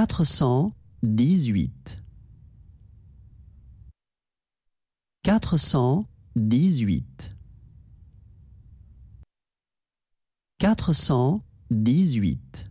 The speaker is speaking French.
quatre cent dix-huit. Quatre cent dix-huit. Quatre cent dix-huit.